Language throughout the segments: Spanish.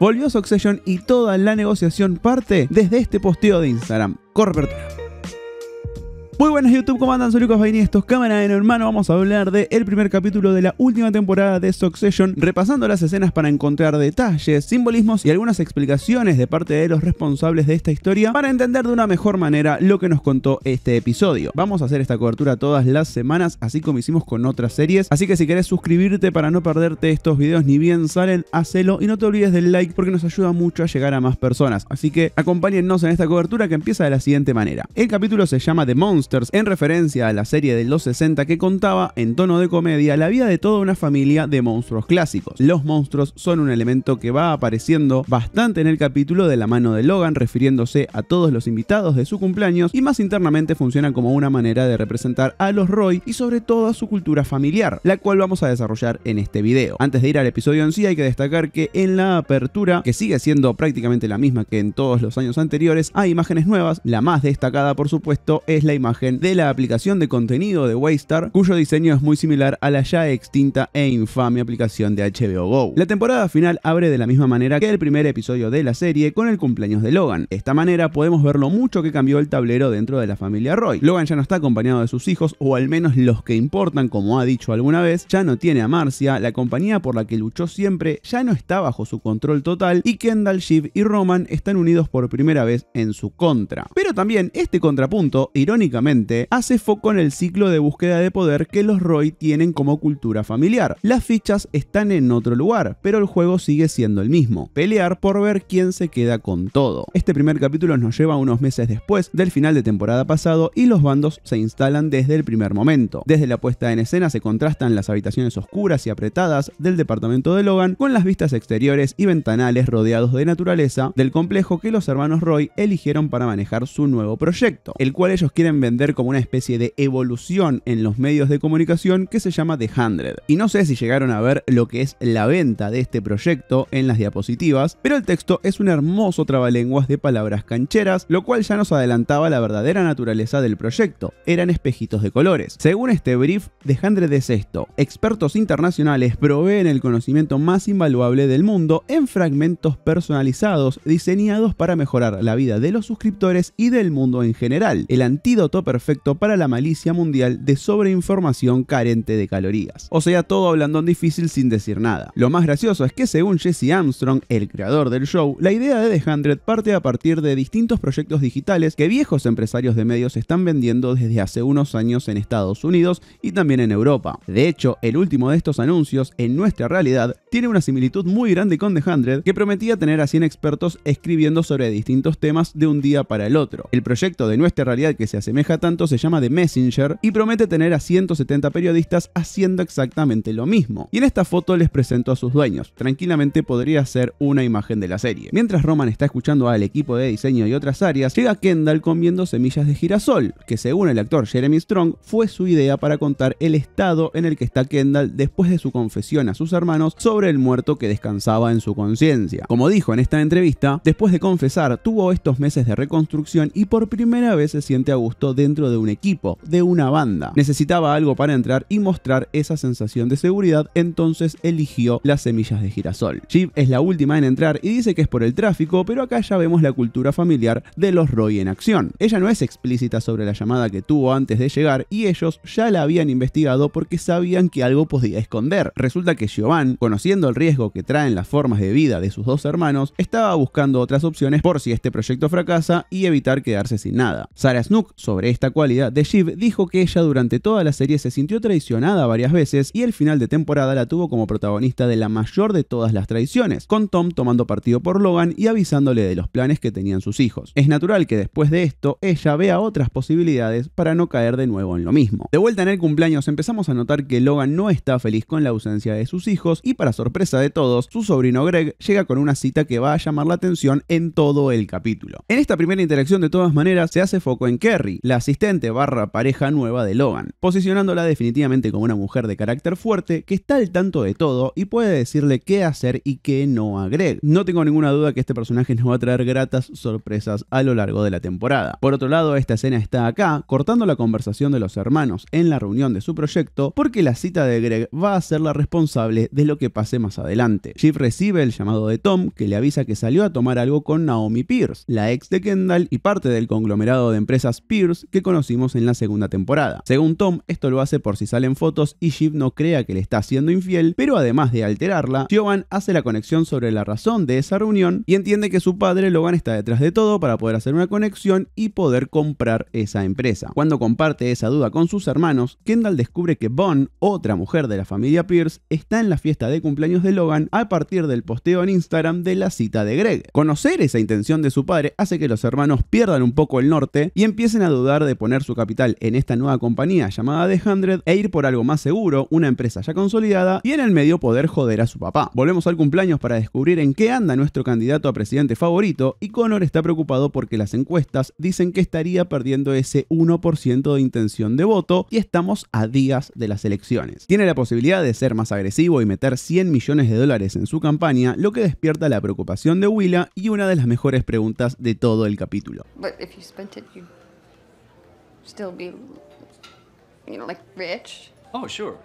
Volvió Succession y toda la negociación parte desde este posteo de Instagram. Muy buenas YouTube, ¿cómo andan? Soy Lucas Baini, estos de en hermano. Vamos a hablar del primer capítulo de la última temporada de Succession, repasando las escenas para encontrar detalles, simbolismos y algunas explicaciones de parte de los responsables de esta historia para entender de una mejor manera lo que nos contó este episodio. Vamos a hacer esta cobertura todas las semanas, así como hicimos con otras series, así que si querés suscribirte para no perderte estos videos ni bien salen, hacelo y no te olvides del like porque nos ayuda mucho a llegar a más personas. Así que acompáñennos en esta cobertura que empieza de la siguiente manera. El capítulo se llama The Monster en referencia a la serie de los 60 que contaba en tono de comedia la vida de toda una familia de monstruos clásicos. Los monstruos son un elemento que va apareciendo bastante en el capítulo de la mano de Logan refiriéndose a todos los invitados de su cumpleaños y más internamente funciona como una manera de representar a los Roy y sobre todo a su cultura familiar, la cual vamos a desarrollar en este video. Antes de ir al episodio en sí hay que destacar que en la apertura, que sigue siendo prácticamente la misma que en todos los años anteriores, hay imágenes nuevas, la más destacada por supuesto es la imagen de la aplicación de contenido de Waystar, cuyo diseño es muy similar a la ya extinta e infame aplicación de HBO Go. La temporada final abre de la misma manera que el primer episodio de la serie con el cumpleaños de Logan. De esta manera podemos ver lo mucho que cambió el tablero dentro de la familia Roy. Logan ya no está acompañado de sus hijos, o al menos los que importan, como ha dicho alguna vez, ya no tiene a Marcia, la compañía por la que luchó siempre ya no está bajo su control total y Kendall, Shiv y Roman están unidos por primera vez en su contra. Pero también este contrapunto, irónicamente, hace foco en el ciclo de búsqueda de poder que los Roy tienen como cultura familiar. Las fichas están en otro lugar, pero el juego sigue siendo el mismo, pelear por ver quién se queda con todo. Este primer capítulo nos lleva unos meses después del final de temporada pasado y los bandos se instalan desde el primer momento. Desde la puesta en escena se contrastan las habitaciones oscuras y apretadas del departamento de Logan con las vistas exteriores y ventanales rodeados de naturaleza del complejo que los hermanos Roy eligieron para manejar su nuevo proyecto, el cual ellos quieren ver como una especie de evolución en los medios de comunicación que se llama The Hundred. Y no sé si llegaron a ver lo que es la venta de este proyecto en las diapositivas, pero el texto es un hermoso trabalenguas de palabras cancheras, lo cual ya nos adelantaba la verdadera naturaleza del proyecto. Eran espejitos de colores. Según este brief, The Hundred es esto. Expertos internacionales proveen el conocimiento más invaluable del mundo en fragmentos personalizados diseñados para mejorar la vida de los suscriptores y del mundo en general. El antídoto perfecto para la malicia mundial de sobreinformación carente de calorías. O sea, todo hablando en difícil sin decir nada. Lo más gracioso es que según Jesse Armstrong, el creador del show, la idea de The Hundred parte a partir de distintos proyectos digitales que viejos empresarios de medios están vendiendo desde hace unos años en Estados Unidos y también en Europa. De hecho, el último de estos anuncios en nuestra realidad tiene una similitud muy grande con The Hundred, que prometía tener a 100 expertos escribiendo sobre distintos temas de un día para el otro. El proyecto de nuestra realidad que se asemeja tanto se llama The Messenger y promete tener a 170 periodistas haciendo exactamente lo mismo. Y en esta foto les presento a sus dueños, tranquilamente podría ser una imagen de la serie. Mientras Roman está escuchando al equipo de diseño y otras áreas, llega Kendall comiendo semillas de girasol, que según el actor Jeremy Strong fue su idea para contar el estado en el que está Kendall después de su confesión a sus hermanos sobre el muerto que descansaba en su conciencia. Como dijo en esta entrevista, después de confesar, tuvo estos meses de reconstrucción y por primera vez se siente a gusto de dentro de un equipo, de una banda. Necesitaba algo para entrar y mostrar esa sensación de seguridad, entonces eligió las semillas de girasol. Chip es la última en entrar y dice que es por el tráfico, pero acá ya vemos la cultura familiar de los Roy en acción. Ella no es explícita sobre la llamada que tuvo antes de llegar y ellos ya la habían investigado porque sabían que algo podía esconder. Resulta que Giovanni, conociendo el riesgo que traen las formas de vida de sus dos hermanos, estaba buscando otras opciones por si este proyecto fracasa y evitar quedarse sin nada. Sarah Snook sobre esta cualidad de Shiv, dijo que ella durante toda la serie se sintió traicionada varias veces y el final de temporada la tuvo como protagonista de la mayor de todas las traiciones, con Tom tomando partido por Logan y avisándole de los planes que tenían sus hijos. Es natural que después de esto ella vea otras posibilidades para no caer de nuevo en lo mismo. De vuelta en el cumpleaños empezamos a notar que Logan no está feliz con la ausencia de sus hijos y para sorpresa de todos, su sobrino Greg llega con una cita que va a llamar la atención en todo el capítulo. En esta primera interacción de todas maneras se hace foco en Kerry, la asistente barra pareja nueva de Logan, posicionándola definitivamente como una mujer de carácter fuerte que está al tanto de todo y puede decirle qué hacer y qué no a Greg. No tengo ninguna duda que este personaje nos va a traer gratas sorpresas a lo largo de la temporada. Por otro lado, esta escena está acá, cortando la conversación de los hermanos en la reunión de su proyecto, porque la cita de Greg va a ser la responsable de lo que pase más adelante. Jeff recibe el llamado de Tom, que le avisa que salió a tomar algo con Naomi Pierce, la ex de Kendall y parte del conglomerado de empresas Pierce que conocimos en la segunda temporada. Según Tom, esto lo hace por si salen fotos y Shiv no crea que le está haciendo infiel, pero además de alterarla, Jovan hace la conexión sobre la razón de esa reunión y entiende que su padre Logan está detrás de todo para poder hacer una conexión y poder comprar esa empresa. Cuando comparte esa duda con sus hermanos, Kendall descubre que Bon, otra mujer de la familia Pierce, está en la fiesta de cumpleaños de Logan a partir del posteo en Instagram de la cita de Greg. Conocer esa intención de su padre hace que los hermanos pierdan un poco el norte y empiecen a dudar de poner su capital en esta nueva compañía llamada The Hundred e ir por algo más seguro, una empresa ya consolidada, y en el medio poder joder a su papá. Volvemos al cumpleaños para descubrir en qué anda nuestro candidato a presidente favorito y Connor está preocupado porque las encuestas dicen que estaría perdiendo ese 1% de intención de voto y estamos a días de las elecciones. Tiene la posibilidad de ser más agresivo y meter 100 millones de dólares en su campaña, lo que despierta la preocupación de Willa y una de las mejores preguntas de todo el capítulo. still be, you know, like rich? Oh, sure.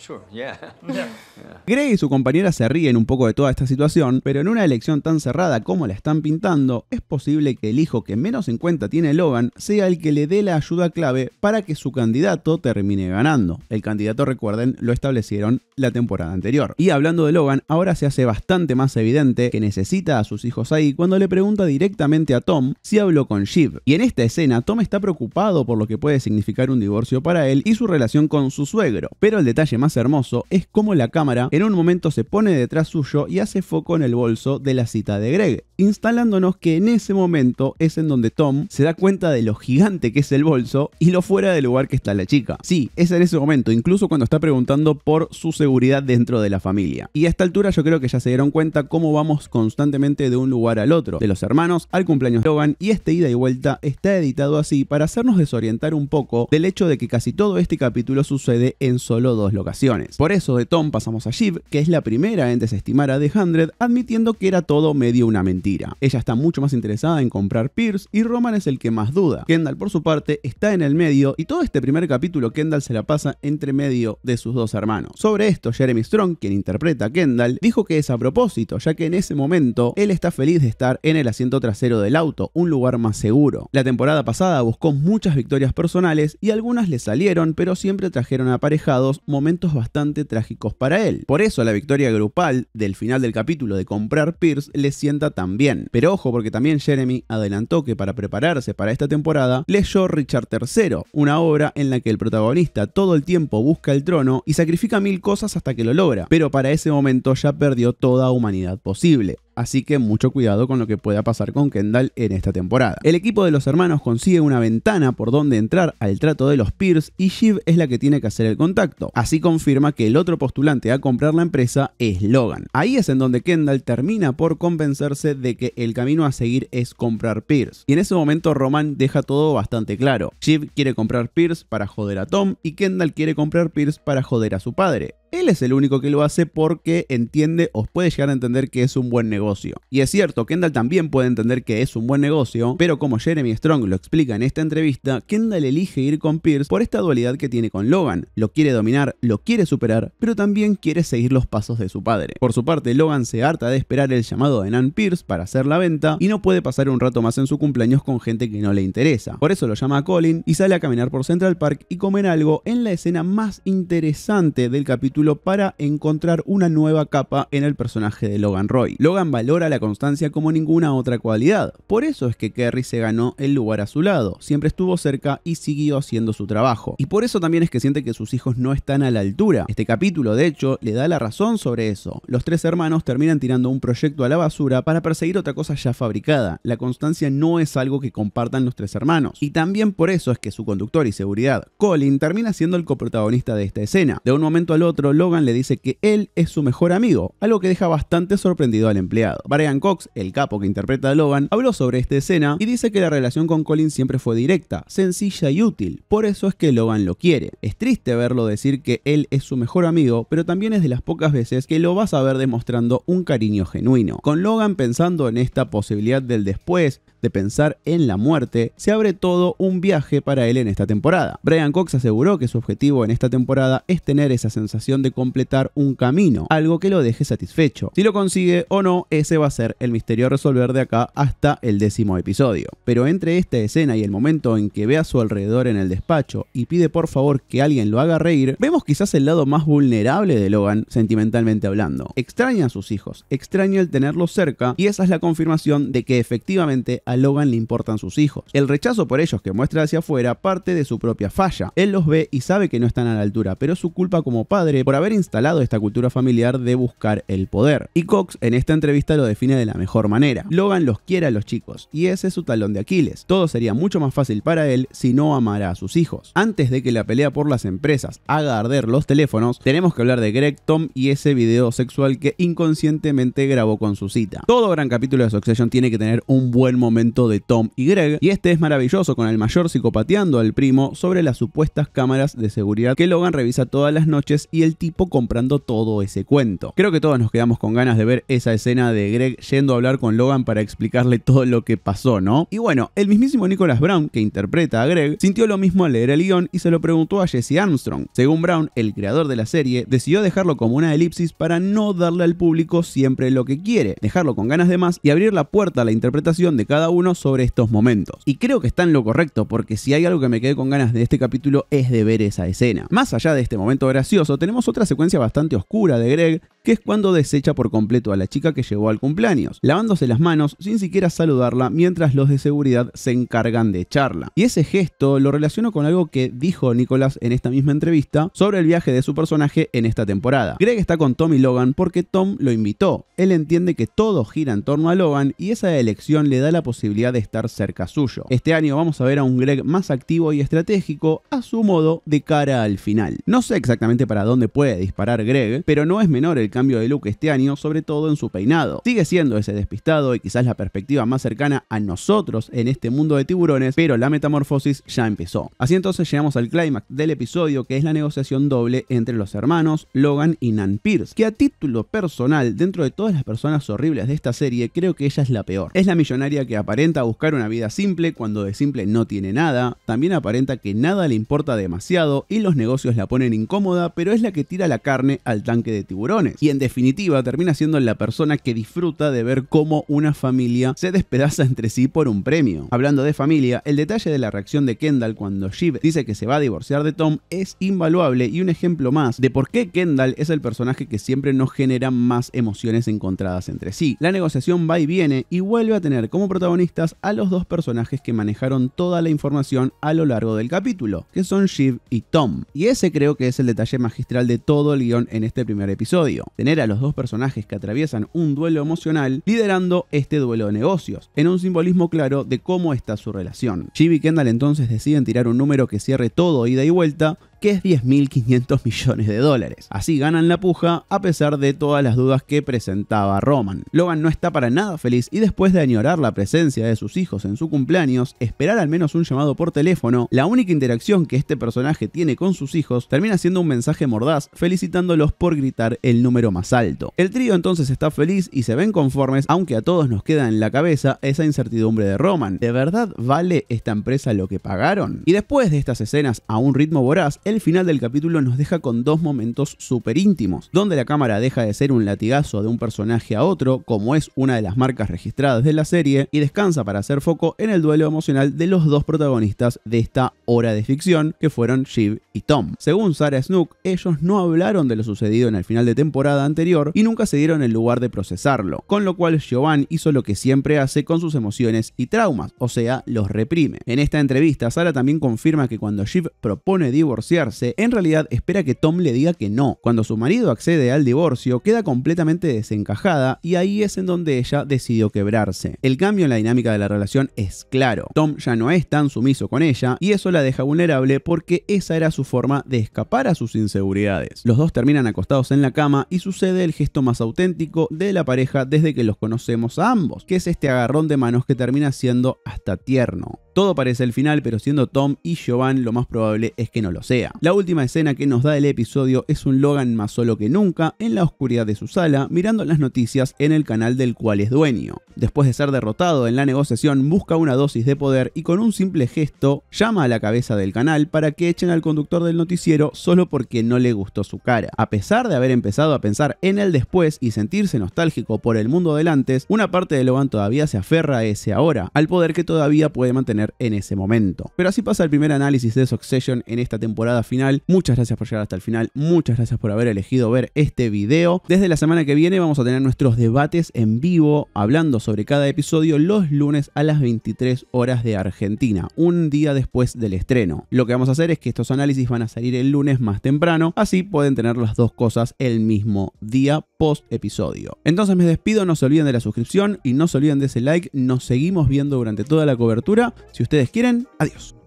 Sure, y su compañera se ríen un poco de toda esta situación, pero en una elección tan cerrada como la están pintando, es posible que el hijo que menos en cuenta tiene Logan sea el que le dé la ayuda clave para que su candidato termine ganando. El candidato, recuerden, lo establecieron la temporada anterior. Y hablando de Logan, ahora se hace bastante más evidente que necesita a sus hijos ahí cuando le pregunta directamente a Tom si habló con Shiv. Y en esta escena, Tom está preocupado por lo que puede significar un divorcio para él y su relación con su suegro. Pero el detalle más hermoso es como la cámara en un momento se pone detrás suyo y hace foco en el bolso de la cita de Greg, instalándonos que en ese momento es en donde Tom se da cuenta de lo gigante que es el bolso y lo fuera del lugar que está la chica. Sí, es en ese momento, incluso cuando está preguntando por su seguridad dentro de la familia. Y a esta altura yo creo que ya se dieron cuenta cómo vamos constantemente de un lugar al otro, de los hermanos al cumpleaños de Logan y este ida y vuelta está editado así para hacernos desorientar un poco del hecho de que casi todo este capítulo sucede en solo dos locaciones. Por eso de Tom pasamos a Shiv, que es la primera en desestimar a The Hundred, admitiendo que era todo medio una mentira. Ella está mucho más interesada en comprar Pierce y Roman es el que más duda. Kendall, por su parte, está en el medio y todo este primer capítulo Kendall se la pasa entre medio de sus dos hermanos. Sobre esto, Jeremy Strong, quien interpreta a Kendall, dijo que es a propósito, ya que en ese momento él está feliz de estar en el asiento trasero del auto, un lugar más seguro. La temporada pasada buscó muchas victorias personales y algunas le salieron, pero siempre trajeron aparejados momentos bastante trágicos para él. Por eso la victoria grupal del final del capítulo de comprar Pierce le sienta tan bien. Pero ojo, porque también Jeremy adelantó que para prepararse para esta temporada leyó Richard III, una obra en la que el protagonista todo el tiempo busca el trono y sacrifica mil cosas hasta que lo logra, pero para ese momento ya perdió toda humanidad posible así que mucho cuidado con lo que pueda pasar con Kendall en esta temporada. El equipo de los hermanos consigue una ventana por donde entrar al trato de los Pierce y Shiv es la que tiene que hacer el contacto. Así confirma que el otro postulante a comprar la empresa es Logan. Ahí es en donde Kendall termina por convencerse de que el camino a seguir es comprar Pierce. Y en ese momento Roman deja todo bastante claro. Shiv quiere comprar Pierce para joder a Tom y Kendall quiere comprar Pierce para joder a su padre. Él es el único que lo hace porque entiende o puede llegar a entender que es un buen negocio. Y es cierto, Kendall también puede entender que es un buen negocio, pero como Jeremy Strong lo explica en esta entrevista, Kendall elige ir con Pierce por esta dualidad que tiene con Logan. Lo quiere dominar, lo quiere superar, pero también quiere seguir los pasos de su padre. Por su parte, Logan se harta de esperar el llamado de Nan Pierce para hacer la venta y no puede pasar un rato más en su cumpleaños con gente que no le interesa. Por eso lo llama a Colin y sale a caminar por Central Park y comer algo en la escena más interesante del capítulo para encontrar una nueva capa en el personaje de Logan Roy. Logan valora la constancia como ninguna otra cualidad, por eso es que Kerry se ganó el lugar a su lado, siempre estuvo cerca y siguió haciendo su trabajo. Y por eso también es que siente que sus hijos no están a la altura. Este capítulo, de hecho, le da la razón sobre eso. Los tres hermanos terminan tirando un proyecto a la basura para perseguir otra cosa ya fabricada. La constancia no es algo que compartan los tres hermanos. Y también por eso es que su conductor y seguridad, Colin, termina siendo el coprotagonista de esta escena. De un momento al otro, Logan le dice que él es su mejor amigo, algo que deja bastante sorprendido al empleado. Brian Cox, el capo que interpreta a Logan, habló sobre esta escena y dice que la relación con Colin siempre fue directa, sencilla y útil, por eso es que Logan lo quiere. Es triste verlo decir que él es su mejor amigo, pero también es de las pocas veces que lo vas a ver demostrando un cariño genuino. Con Logan pensando en esta posibilidad del después, de pensar en la muerte, se abre todo un viaje para él en esta temporada. Brian Cox aseguró que su objetivo en esta temporada es tener esa sensación de completar un camino, algo que lo deje satisfecho. Si lo consigue o no, ese va a ser el misterio a resolver de acá hasta el décimo episodio. Pero entre esta escena y el momento en que ve a su alrededor en el despacho y pide por favor que alguien lo haga reír, vemos quizás el lado más vulnerable de Logan sentimentalmente hablando. Extraña a sus hijos, extraña el tenerlos cerca y esa es la confirmación de que efectivamente a Logan le importan sus hijos. El rechazo por ellos que muestra hacia afuera parte de su propia falla. Él los ve y sabe que no están a la altura, pero es su culpa como padre por haber instalado esta cultura familiar de buscar el poder. Y Cox en esta entrevista lo define de la mejor manera. Logan los quiere a los chicos y ese es su talón de Aquiles. Todo sería mucho más fácil para él si no amara a sus hijos. Antes de que la pelea por las empresas haga arder los teléfonos, tenemos que hablar de Greg, Tom y ese video sexual que inconscientemente grabó con su cita. Todo gran capítulo de Succession tiene que tener un buen momento de Tom y Greg, y este es maravilloso con el mayor psicopateando al primo sobre las supuestas cámaras de seguridad que Logan revisa todas las noches y el tipo comprando todo ese cuento. Creo que todos nos quedamos con ganas de ver esa escena de Greg yendo a hablar con Logan para explicarle todo lo que pasó, ¿no? Y bueno, el mismísimo Nicholas Brown, que interpreta a Greg, sintió lo mismo al leer el guión y se lo preguntó a Jesse Armstrong. Según Brown, el creador de la serie, decidió dejarlo como una elipsis para no darle al público siempre lo que quiere, dejarlo con ganas de más y abrir la puerta a la interpretación de cada uno sobre estos momentos. Y creo que está en lo correcto, porque si hay algo que me quedé con ganas de este capítulo es de ver esa escena. Más allá de este momento gracioso, tenemos otra secuencia bastante oscura de Greg, que es cuando desecha por completo a la chica que llevó al cumpleaños, lavándose las manos sin siquiera saludarla mientras los de seguridad se encargan de echarla. Y ese gesto lo relaciono con algo que dijo Nicolás en esta misma entrevista sobre el viaje de su personaje en esta temporada. Greg está con Tom y Logan porque Tom lo invitó. Él entiende que todo gira en torno a Logan y esa elección le da la posibilidad de estar cerca suyo. Este año vamos a ver a un Greg más activo y estratégico a su modo de cara al final. No sé exactamente para dónde puede disparar Greg, pero no es menor el cambio de look este año, sobre todo en su peinado. Sigue siendo ese despistado y quizás la perspectiva más cercana a nosotros en este mundo de tiburones, pero la metamorfosis ya empezó. Así entonces llegamos al clímax del episodio que es la negociación doble entre los hermanos Logan y Nan Pierce, que a título personal, dentro de todas las personas horribles de esta serie, creo que ella es la peor. Es la millonaria que aparenta buscar una vida simple cuando de simple no tiene nada, también aparenta que nada le importa demasiado y los negocios la ponen incómoda, pero es la que tira la carne al tanque de tiburones y en definitiva termina siendo la persona que disfruta de ver cómo una familia se despedaza entre sí por un premio. Hablando de familia, el detalle de la reacción de Kendall cuando Shiv dice que se va a divorciar de Tom es invaluable y un ejemplo más de por qué Kendall es el personaje que siempre nos genera más emociones encontradas entre sí. La negociación va y viene y vuelve a tener como protagonistas a los dos personajes que manejaron toda la información a lo largo del capítulo, que son Shiv y Tom. Y ese creo que es el detalle magistral de todo el guión en este primer episodio tener a los dos personajes que atraviesan un duelo emocional liderando este duelo de negocios, en un simbolismo claro de cómo está su relación. Chibi y Kendall entonces deciden tirar un número que cierre todo ida y vuelta, que es 10.500 millones de dólares. Así ganan la puja a pesar de todas las dudas que presentaba Roman. Logan no está para nada feliz y después de añorar la presencia de sus hijos en su cumpleaños, esperar al menos un llamado por teléfono, la única interacción que este personaje tiene con sus hijos termina siendo un mensaje mordaz felicitándolos por gritar el número más alto. El trío entonces está feliz y se ven conformes, aunque a todos nos queda en la cabeza esa incertidumbre de Roman. ¿De verdad vale esta empresa lo que pagaron? Y después de estas escenas a un ritmo voraz, el final del capítulo nos deja con dos momentos súper íntimos, donde la cámara deja de ser un latigazo de un personaje a otro, como es una de las marcas registradas de la serie, y descansa para hacer foco en el duelo emocional de los dos protagonistas de esta hora de ficción, que fueron Shiv y Tom. Según Sara Snook, ellos no hablaron de lo sucedido en el final de temporada anterior y nunca se dieron el lugar de procesarlo, con lo cual Giovanni hizo lo que siempre hace con sus emociones y traumas, o sea, los reprime. En esta entrevista, Sara también confirma que cuando Shiv propone divorciar, en realidad espera que Tom le diga que no. Cuando su marido accede al divorcio, queda completamente desencajada y ahí es en donde ella decidió quebrarse. El cambio en la dinámica de la relación es claro. Tom ya no es tan sumiso con ella y eso la deja vulnerable porque esa era su forma de escapar a sus inseguridades. Los dos terminan acostados en la cama y sucede el gesto más auténtico de la pareja desde que los conocemos a ambos, que es este agarrón de manos que termina siendo hasta tierno. Todo parece el final, pero siendo Tom y Jovan lo más probable es que no lo sea. La última escena que nos da el episodio es un Logan más solo que nunca en la oscuridad de su sala mirando las noticias en el canal del cual es dueño. Después de ser derrotado en la negociación busca una dosis de poder y con un simple gesto llama a la cabeza del canal para que echen al conductor del noticiero solo porque no le gustó su cara. A pesar de haber empezado a pensar en el después y sentirse nostálgico por el mundo del antes, una parte de Logan todavía se aferra a ese ahora, al poder que todavía puede mantener en ese momento. Pero así pasa el primer análisis de Succession en esta temporada final. Muchas gracias por llegar hasta el final. Muchas gracias por haber elegido ver este video. Desde la semana que viene vamos a tener nuestros debates en vivo hablando sobre cada episodio los lunes a las 23 horas de Argentina, un día después del estreno. Lo que vamos a hacer es que estos análisis van a salir el lunes más temprano, así pueden tener las dos cosas el mismo día post episodio. Entonces me despido, no se olviden de la suscripción y no se olviden de ese like, nos seguimos viendo durante toda la cobertura. Si ustedes quieren, adiós.